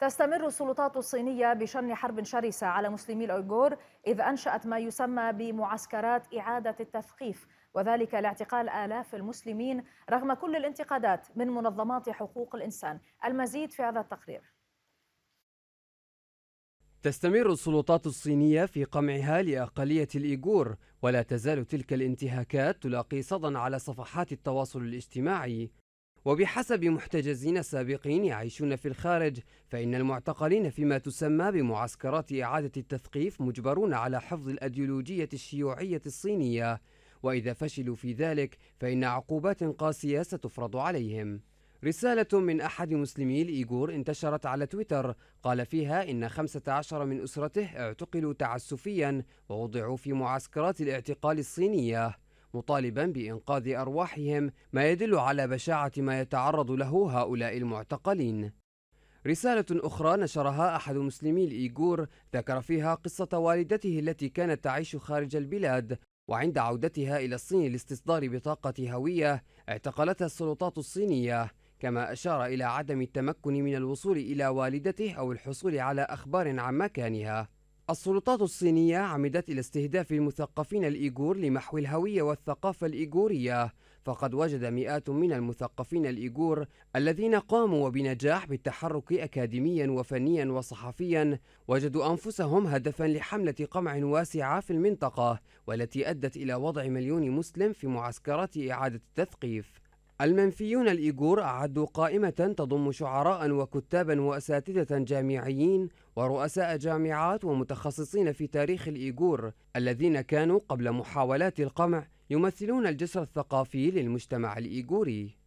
تستمر السلطات الصينية بشن حرب شرسة على مسلمي الأيغور إذ أنشأت ما يسمى بمعسكرات إعادة التثقيف وذلك لاعتقال آلاف المسلمين رغم كل الانتقادات من منظمات حقوق الإنسان المزيد في هذا التقرير تستمر السلطات الصينية في قمعها لأقلية الإيغور ولا تزال تلك الانتهاكات تلاقي صدى على صفحات التواصل الاجتماعي وبحسب محتجزين سابقين يعيشون في الخارج فإن المعتقلين فيما تسمى بمعسكرات إعادة التثقيف مجبرون على حفظ الأديولوجية الشيوعية الصينية وإذا فشلوا في ذلك فإن عقوبات قاسية ستفرض عليهم رسالة من أحد مسلمي الإيغور انتشرت على تويتر قال فيها إن 15 من أسرته اعتقلوا تعسفيا ووضعوا في معسكرات الاعتقال الصينية مطالبا بإنقاذ أرواحهم ما يدل على بشاعة ما يتعرض له هؤلاء المعتقلين رسالة أخرى نشرها أحد مسلمي الإيغور ذكر فيها قصة والدته التي كانت تعيش خارج البلاد وعند عودتها إلى الصين لاستصدار بطاقة هوية اعتقلتها السلطات الصينية كما أشار إلى عدم التمكن من الوصول إلى والدته أو الحصول على أخبار عن مكانها السلطات الصينية عمدت إلى استهداف المثقفين الإيغور لمحو الهوية والثقافة الإيغورية فقد وجد مئات من المثقفين الإيغور الذين قاموا بنجاح بالتحرك أكاديميا وفنيا وصحفيا وجدوا أنفسهم هدفا لحملة قمع واسعة في المنطقة والتي أدت إلى وضع مليون مسلم في معسكرات إعادة التثقيف المنفيون الإيغور أعدوا قائمة تضم شعراء وكتابا وأساتذة جامعيين ورؤساء جامعات ومتخصصين في تاريخ الإيغور الذين كانوا قبل محاولات القمع يمثلون الجسر الثقافي للمجتمع الإيغوري